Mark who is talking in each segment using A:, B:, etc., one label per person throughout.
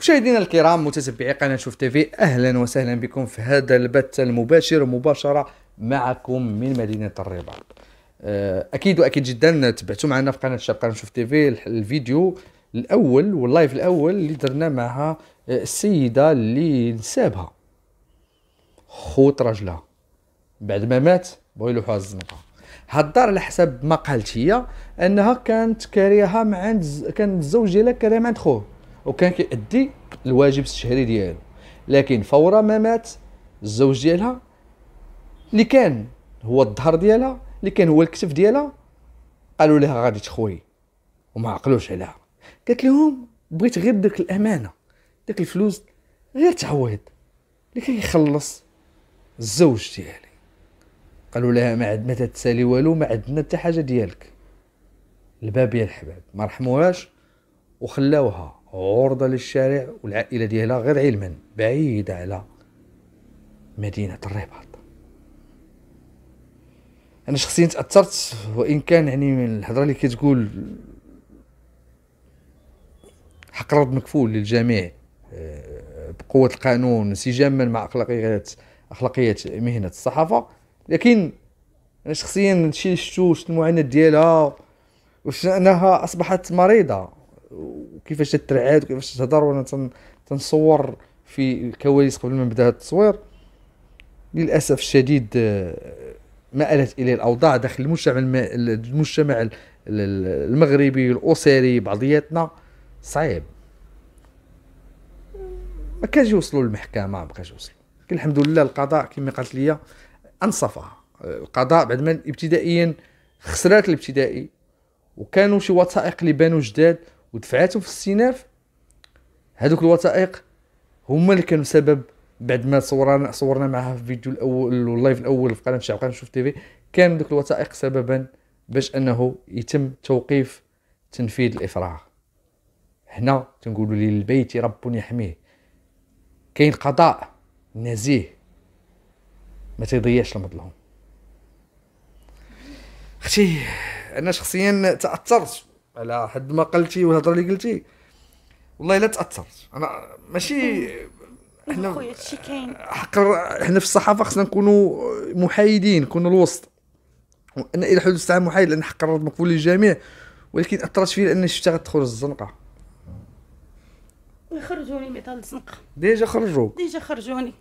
A: مشاهدينا الكرام متتبعي قناه شوف تيفي اهلا وسهلا بكم في هذا البث المباشر مباشره معكم من مدينه الرباط آه، اكيد واكيد جدا تبعتوا معنا في قناه شاب قناه شوف تيفي الفيديو الاول واللايف الاول اللي درنا معها آه، السيده اللي نسابها خوت راجلها بعد ما مات بغاو يلوحوها الزنقه هالدار على حسب ما قالت هي انها كانت كاريها مع عند كان الزوج ديالها كاريها مع عند خوه وكان كيأدي الواجب الشهري ديالو لكن فورا ما مات الزوج ديالها اللي كان هو الظهر ديالها اللي كان هو الكتف ديالها قالوا لها غادي تخوي وما عقلوش عليها قالت لهم بغيت غير ديك الامانه ديك الفلوس غير تعويض اللي كيخلص الزوج ديالي قالوا لها ما عندنا تتسالي والو ما عندنا حتى حاجه ديالك الباب يا الحباب ما رحموهاش وخلاوها عرضة للشارع والعائلة ديالها غير علما بعيدة على مدينة الرباط أنا شخصيا تأثرت وإن كان يعني من الهضرة اللي كتقول حق الرد مكفول للجميع آه، بقوة القانون انسجاما مع أخلاقيات أخلاقيات مهنة الصحافة لكن أنا شخصيا اللي شفت المعاناة ديالها انها أصبحت مريضة وكيفاش تترعاد وكيفاش تهضر وانا تنصور في الكواليس قبل ما نبدا التصوير للاسف الشديد آه، ما الت اليه الاوضاع داخل المجتمع المجتمع المغربي الاسري بعضياتنا صعيب ما كانش يوصلوا للمحكمه ما بقاش يوصلوا لكن الحمد لله القضاء كما قالت لي انصفها القضاء بعد ما ابتدائيا خسرات الابتدائي وكانوا شي وثائق اللي بانوا جداد ودفعاتو في الاستئناف هذوك الوثائق هما اللي كانوا سبب بعد ما صورنا صورنا معها في الفيديو الاول واللايف الاول في قناه شعب قناه شوف في كان دوك الوثائق سببا باش انه يتم توقيف تنفيذ الافراغ هنا تنقولوا للبيت رب يحميه كاين قضاء نزيه ما تضيعش المظلوم اختي انا شخصيا تاثرت على حد ما قلتي والهضره اللي قلتي والله الا تاثرت انا ماشي
B: احنا هادشي كاين
A: حنا في الصحافه خصنا نكونوا محايدين نكونوا الوسط انا الى حدود الساعه محايد لان حق الرد مقبول للجميع ولكن اثرت فيا لان شفتها غتخرج الزنقه
B: ويخرجوني من الزنقه
A: ديجا خرجوك
B: ديجا خرجوني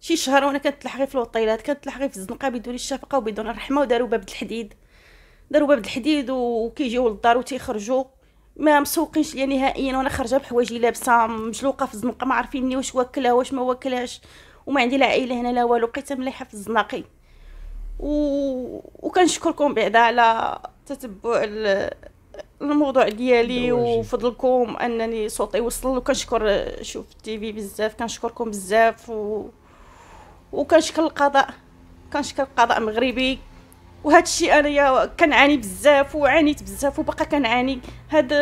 B: شي شهر وانا كنت لحقي في الوطيلات كنت لحقي في الزنقه بدون الشفقه وبدون الرحمه وداروا باب الحديد داروا باب الحديد وكيجيو للدار وتيخرجوا ما مسوقينش ليا نهائيا وانا خارجه بحوايجي لابسه مجلوقه في الزنقه ما عارفيني واش واكله واش ما واكلاش وما عندي لا عائله هنا لا والو لقيتها مليحه في الزناقي و... وكنشكركم بعدا على تتبع الموضوع ديالي وفضلكم انني صوتي وصل وكنشكر شوف في بزاف كنشكركم بزاف و... وكنشكر القضاء كنشكر القضاء مغربي وهذا الشيء انايا كنعاني بزاف وعانيت بزاف وباقا كنعاني هاد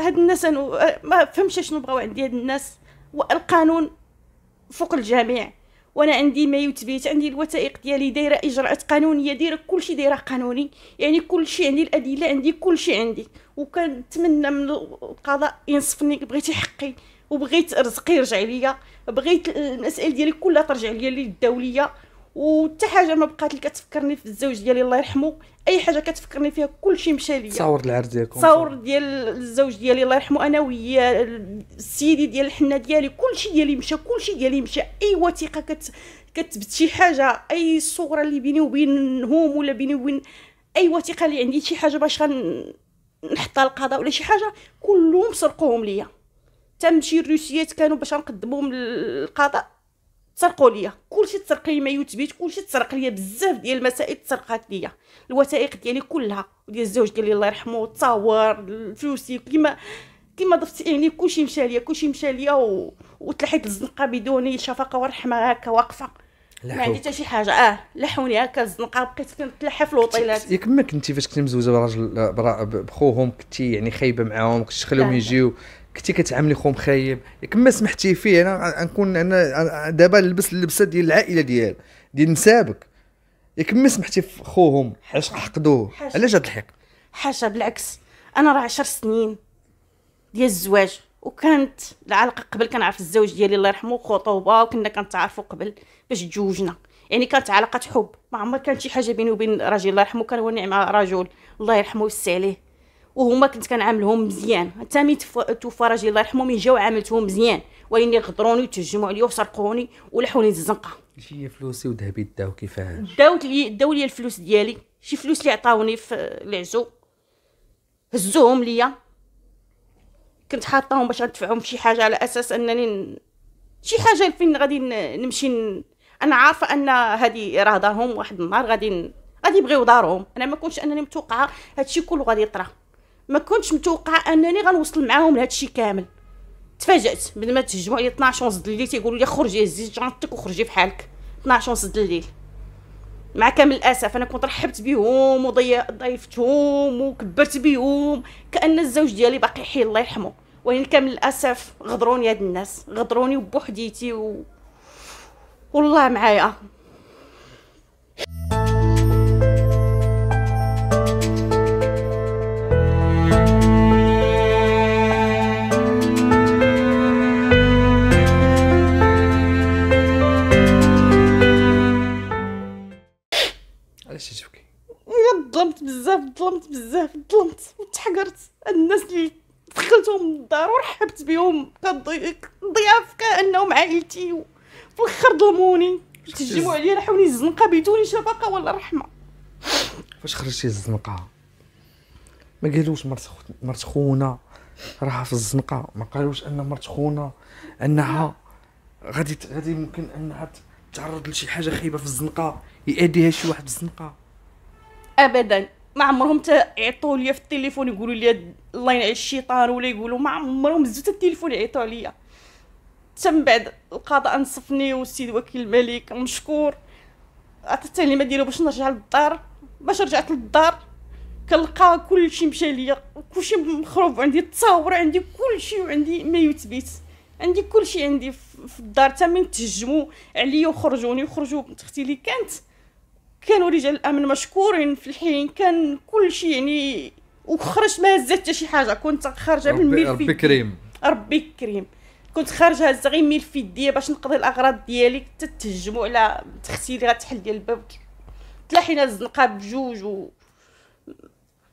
B: هاد الناس أنو ما فهمش شنو بغاو عندي هاد الناس والقانون فوق الجميع وانا عندي ما يثبت عندي الوثائق ديالي دايره اجراءات قانونيه دايره كلشي دايره قانوني يعني كلشي عندي الادله عندي كلشي عندي وكنتمنى من القضاء ينصفني بغيتي حقي وبغيت رزقي يرجع ليا بغيت المسائل ديالي كلها ترجع ليا للدوليه وحتى حاجه ما بقات لي كتفكرني في الزوج ديالي الله يرحمه اي حاجه كتفكرني فيها كلشي مشى ليا تصور العرس ديالكم تصاور ديال الزوج ديالي الله يرحمه انا ويا سيدي ديال الحنه ديالي كلشي ديالي مشى كلشي ديالي مشى اي وثيقه كت كتبت شي حاجه اي صوره اللي بيني وبينهم ولا بيني وبين اي وثيقه اللي عندي شي حاجه باش نحطها للقضاء ولا شي حاجه كلهم سرقوهم ليا تمشي الروسيات كانوا باش نقدمهم للقضاء سرقوا ليا كلشي تسرق لي ما يثبت كلشي تسرق ليا بزاف ديال المسائل تسرقات ليا الوثائق ديالي كلها وديال الزوج ديالي الله يرحمه التصاور الفلوسي كيما كيما ضفت يعني كلشي مشى ليا كلشي مشى ليا و... وتلحيت الزنقه بدون شفقه ورحمه هكا واقفه ما عندي حتى شي حاجه اه لحوني هكا الزنقه بقيت كنتلحى في الوطيلات
A: ياك ما كنتي فاش كنتي مزوزه براجل بخوهم كنتي يعني خايبه معاهم تخليهم يجيو كنتي كتعاملي خوم خايب كما سمحتي فيه انا غنكون انا دابا نلبس اللبسه ديال العائله ديال ديال نسابك ياك ما سمحتي في خوهم حاش حقدوه علاش هاد الحقد
B: حاشا بالعكس انا راه 10 سنين ديال الزواج وكانت العلاقه قبل كنعرف الزوج ديالي الله يرحمه خطوبه وكنا كنتعرفوا قبل باش تزوجنا يعني كانت علاقه حب ما عمر كانت شي حاجه بيني وبين راجل الله يرحمه كان هو نعمه رجل الله يرحمه ويسع عليه وهما كنت كنعاملهم مزيان حتى مي توفى الله يرحمهم مي جاو عاملتهم مزيان ولكن غدروني وتهجموا عليا وسرقوني ولحوني الزنقه
A: شي فلوسي وذهبي داو كيفاش
B: داو لي داو لي الفلوس ديالي شي فلوس اللي عطاوني في العزو هزوهم ليا كنت حاطاهم باش ندفعهم شي حاجه على اساس انني ن... شي حاجه فين غادي نمشي ن... انا عارفه ان هذه راه دارهم واحد النهار غادي غادي يبغيو دارهم انا ما كنتش انني متوقعه هادشي كله غادي يطرا ما كنتش متوقعه انني غنوصل معاهم لهادشي كامل تفاجات بعد ما تهجموا عليا 12 ونص الليل تيقولوا لي خرجي هزي جانتك وخرجي فحالك 12 ونص الليل مع كامل الاسف انا كنت رحبت بهم وضيفتهم وكبرت بهم كان الزوج ديالي باقي حي الله يرحمه ولكن كامل الاسف غدروني هاد الناس غدروني وبوحديتي و... والله معايا ظلمت بزاف ظلمت وتحقرت الناس اللي دخلتهم للدار ورحبت بهم كضياف كانهم عائلتي في الاخر ظلموني تجمعوا عليا لحوني الزنقه بدون شفقه ولا رحمه
A: فاش خرجتي الزنقه ما قالوش مرت خونا راها في الزنقه ما قالوش ان مرت خونا انها غادي غادي ممكن انها تعرض لشي حاجه خايبه في الزنقه يأديها شي واحد في الزنقه
B: ابدا ما عمرهم حتى تعيطوا ليا في التليفون يقولوا لي الله ينعي الشيطان ولا يقولوا ما عمرهم زدت التليفون يعيطوا عليا تم بعد القضاء نصفني والسيد وكيل الملك مشكور عطى ما ديالو باش نرجع للدار باش رجعت للدار كنلقى كلشي مشى ليا كلشي مخروب عندي التصاور عندي كلشي وعندي ما يثبت عندي كلشي عندي في الدار من تهجموا عليا وخرجوني وخرجوا بنت اختي اللي كانت كانوا رجال الامن مشكورين في الحين كان كل شيء يعني وخرجت ما هزت حتى شي حاجه كنت خارجه من ربي, ربي كريم ربي كريم كنت خارجه هزه غير ميل في يديا باش نقضي الاغراض ديالي تتهجموا على تختي اللي غتحل ديال الباب تلاحينا الزنقه بجوج و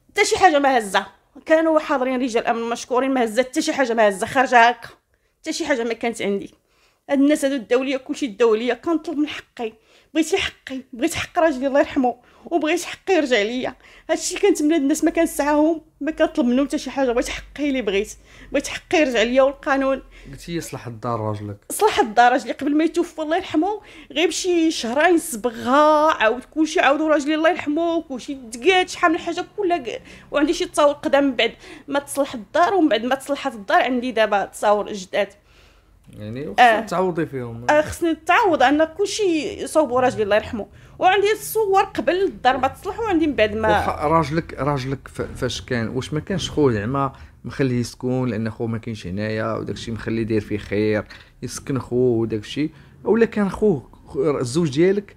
B: حتى شي حاجه ما هزه كانوا حاضرين رجال الامن مشكورين ما هزت حتى شي حاجه ما هزه خارجه هكا حتى شي حاجه ما كانت عندي هاد الناس هادو الدوليه كلشي الدوليه كنطلب من حقي بغيتي حقي بغيت حق راجلي الله يرحمه وبغيت حقي يرجع ليا هادشي كنتمنى الناس ما كنسعاهم ما كنطلب منهم حتى شي حاجه بغيت حقي اللي بغيت بغيت حقي يرجع ليا والقانون
A: قلتي يصلح الدار راجلك
B: صلح الدار راجلي قبل ما يتوفى الله يرحمه غير بشي شهرين صبغها عاود كلشي عاودو راجلي الله يرحمه كلشي دقات شحال من حاجه كلها وعندي شي تصاور قدام من بعد ما تصلح الدار ومن بعد ما تصلحت الدار عندي دابا تصاور جداد يعني آه. تعوضي فيهم آه خصني نتعوض ان كلشي صوبوا راجلي الله يرحمه وعندي الصور قبل الضربه تصلح وعندي من بعد ما
A: راجلك راجلك فاش كان واش ما كانش خوه زعما مخليه يسكن لان خوه ما كاينش هنايا وداك الشيء مخليه يدير فيه خير يسكن خوه وداك الشيء ولا كان خوه الزوج ديالك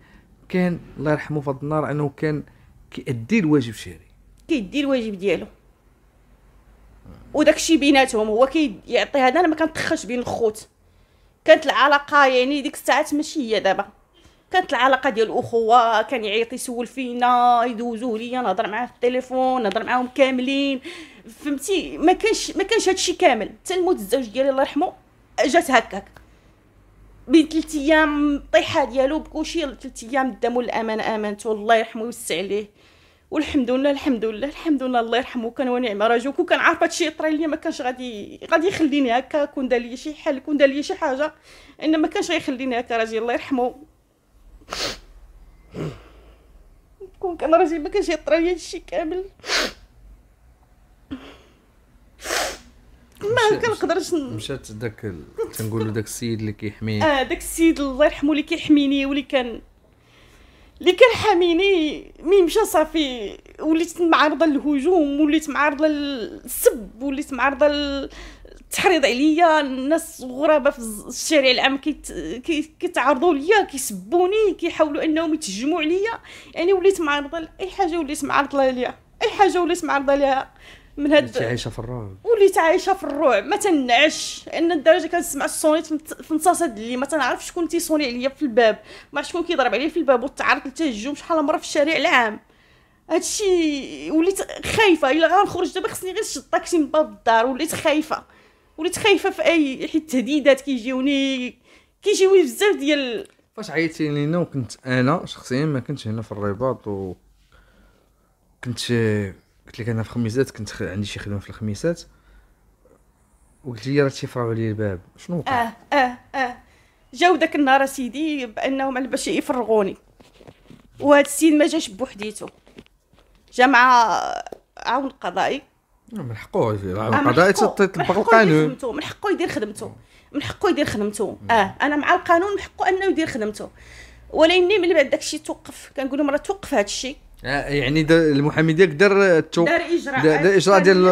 A: كان الله يرحمه في النار انه كان كيأدي الواجب شهري
B: كيدي الواجب ديالو وداك الشيء بيناتهم هو كيعطي كي هذا انا ما كنتخش بين الخوت كانت العلاقه يعني ديك الساعات ماشي هي دابا كانت العلاقه ديال الاخوه كان يعيط يسول فينا يدوزو ليا نهضر معاه في التليفون نهضر معاهم كاملين فهمتي ما كانش ما كانش هادشي كامل حتى الموت الزوج ديالي الله يرحمه جات هكاك بين ثلاث ايام الطيحه ديالو بكوشي ثلاث ايام دامو الامانه امانته الله يرحمه ويوسع عليه والحمد لله الحمد لله الحمد لله الله يرحمه كان ونعم راه كون كان عارفه هادشي يطرى ليا ما كانش غادي غادي يخليني هكا كون دار ليا شي حل كون دار ليا شي حاجه ان ما كانش غيخليني هكا راجلي الله يرحمه كون كان راجلي ما كانش يطرى ليا هادشي كامل ما كنقدرش
A: مشات داك تنقولوا داك السيد اللي كيحميني اه
B: داك السيد الله يرحمه اللي كيحميني واللي كان اللي كان حاميني مي مشى صافي وليت معارضه للهجوم وليت معارضه للسب وليت معارضه للتحريض عليا الناس غرابه في الشارع العام كيتعرضوا ليا كيسبوني كيحاولوا انهم يتهجموا عليا يعني وليت معارضه لاي حاجه وليت معارضه ليها اي حاجه وليت معارضه ليها من هاد وليت عايشه في الرعب وليت عايشه في الرعب ما تنعش لان الدرجه كنسمع الصونيت في نصاصه اللي الليل ما تنعرف شكون تيصوني عليا في الباب ما شكون كيضرب عليا في الباب وتعرض للتهجم شحال مره في الشارع العام هادشي وليت خايفه الا غنخرج دابا خصني غير نشد طاكسي من باب الدار وليت خايفه وليت خايفه في اي حيت التهديدات كيجيوني كيجيوني بزاف ديال
A: فاش عيطتي لينا وكنت انا شخصيا ما كنتش هنا في الرباط و كنت قلت لك انا في الخميسات كنت عندي شي خدمه في الخميسات وقلت لي راه تيفرعوا علي الباب شنو
B: وقع اه اه اه جاو داك النهار سيدي بانهم على باش يفرغوني وهاد السيد ما جاش بوحديتو جا مع عون قضائي
A: آه، من حقه عون قضائي تطبق القانون
B: من حقه يدير خدمته من حقه يدير خدمته اه انا مع القانون من حقه انه يدير خدمته ولكن من بعد داكشي توقف كنقول لهم راه توقف هادشي
A: آه، يعني المحامي ديالك دار تو... دار
B: اجراء آه، نعم، دار اجراء ديال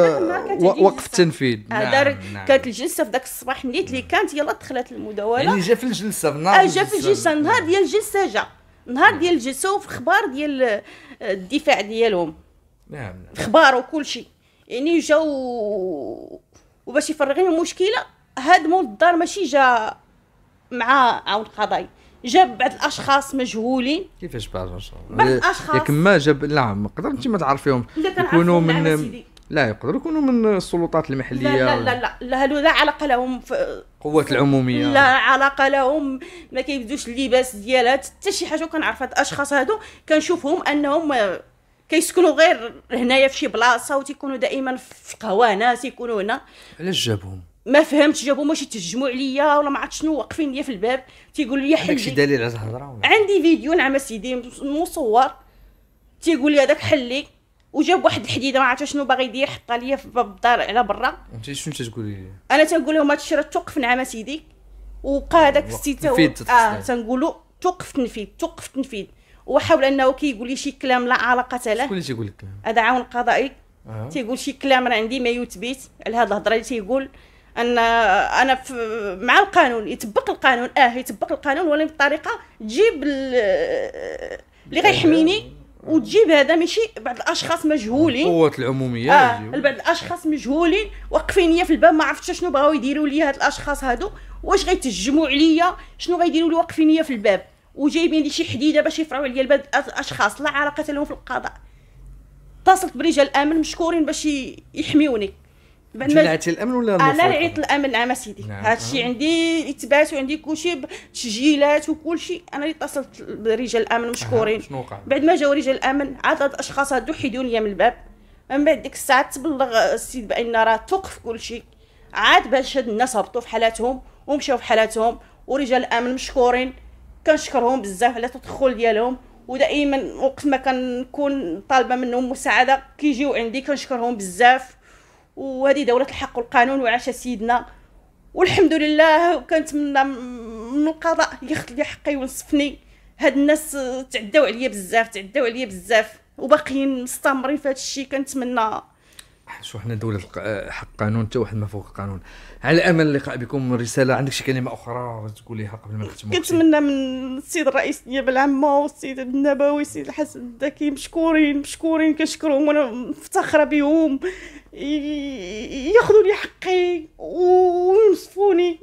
B: وقف
A: التنفيذ دار كانت
B: الجلسه في ذاك الصباح نيت اللي كانت يلا دخلت المداوله يعني جا
A: في الجلسه في النهار آه، جا في الجلسه النهار
B: ديال الجلسه جا نهار نعم. ديال الجلسه وفي اخبار ديال الدفاع ديالهم نعم اخبار نعم. وكل شيء يعني جاو وباش يفرغ لهم المشكله مول الدار ماشي جا مع عون قضاي جاب بعض الاشخاص مجهولين
A: كيفاش بعض الاشخاص بعض الاشخاص ياك ما جاب لا ما نقدر انت ما تعرفيهم يكونوا من لا يقدروا يكونوا من السلطات المحليه لا لا
B: لا, لا, هادو لا علاقه لهم في
A: قوات العموميه لا
B: علاقه لهم ما كيبدوش اللباس ديالها حتى شي حاجه كنعرف هاد الاشخاص هادو كنشوفهم انهم كيسكنوا غير هنايا في شي بلاصه وتيكونوا دائما في قوانه تيكونوا هنا علاش جابهم ما فهمتش جابوا ماشي تهجموا عليا ولا ما عرفت شنو واقفين ليا في الباب تيقول لي حل شي دليل على الهضره عندي فيديو نعم سيدي مصور تيقول لي هذاك حلي وجاب واحد الحديده ما عرفت شنو باغي يدير حطها ليا في باب الدار على برا
A: انت شنو تقولي لي
B: انا تنقول لهم الشيء راه توقف نعم سيدي وبقى هذاك السيت اه تنقولوا توقف تنفيذ توقف تنفيذ وحاول انه كيقول لي شي كلام لا علاقه له شكون اللي تيقول لك هذا عون قضائي آه. تيقول شي كلام راه عندي ما يثبت على هاد الهضره اللي تيقول ان انا مع القانون يتبق القانون اه يتبق القانون ولكن بطريقه تجيب اللي غيحميني آه. وتجيب هذا ماشي بعض الاشخاص مجهولين قوه العموميه آه بعض الاشخاص مجهولين واقفين في الباب ما عرفتش شنو بغاو يديروا لي هاد الاشخاص هادو واش غيتهجموا عليا شنو غيديروا لي واقفين في الباب وجايبين لي شي حديده باش يفرعوا عليا الباب الاشخاص لا علاقه لهم في القضاء اتصلت برجال الامن مشكورين باش يحميوني تبلعتي
A: الامن ولا انا آه، لعيت
B: الامن آه، نعم اسيدي نعم. هذا الشيء آه. عندي اثبات وعندي كلشي وكل وكلشي انا اللي اتصلت برجال الامن مشكورين شنو وقع بعد ما جاو رجال الامن عاد هاد الاشخاص هادو حيدوا من الباب من بعد ديك الساعه تبلغ السيد بان راه توقف كلشي عاد باش هاد الناس هبطوا في حالاتهم ومشاو في حالاتهم ورجال الامن مشكورين كنشكرهم بزاف على التدخل ديالهم ودائما وقت ما كنكون طالبه منهم مساعده كيجيو عندي كنشكرهم بزاف وهذه دولة الحق والقانون وعاش سيدنا والحمد لله وكنتمنى من القضاء ياخذ لي حقي ونصفني هاد الناس تعدوا عليا بزاف تعدوا عليا بزاف وباقيين مستمرين في هذا الشيء كنتمنى
A: شو حنا دولة آه، حق قانون حتى واحد ما فوق القانون على امل اللقاء بكم رسالة عندك شي كلمة اخرى تقوليها
B: قبل ما نختم كنتمنى من السيد الرئيس النيابة العامة والسيد النبوي السيد الحسن الذكي مشكورين مشكورين كنشكرهم وانا مفتخرة بهم ياخذوا لي حقي وينصفوني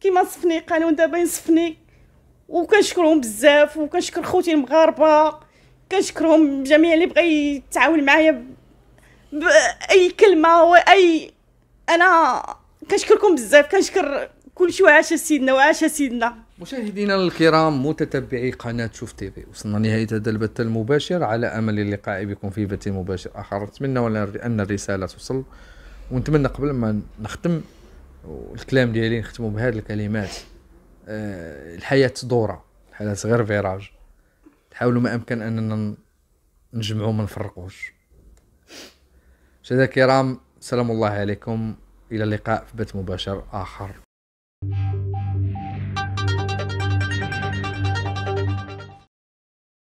B: كيما صفني قانون دابا ينصفني وكنشكرهم بزاف وكنشكر خوتي المغاربة كنشكرهم جميع اللي بغى يتعاون معايا باي كلمه واي انا كنشكركم بزاف كنشكر كلشي وعاش سيدنا وعاش سيدنا
A: مشاهدينا الكرام متتبعي قناة شوف تي في وصلنا لنهاية هذا البث المباشر على أمل اللقاء بكم في بث مباشر آخر نتمنى أن الرسالة توصل ونتمنى قبل ما نختم الكلام ديالي نختمو بهذه الكلمات آه، الحياة دورة الحياة غير فيراج نحاولوا ما أمكن أننا نجمعوا ما نفرقوش مشاهدينا الكرام سلام الله عليكم الى اللقاء في بث مباشر اخر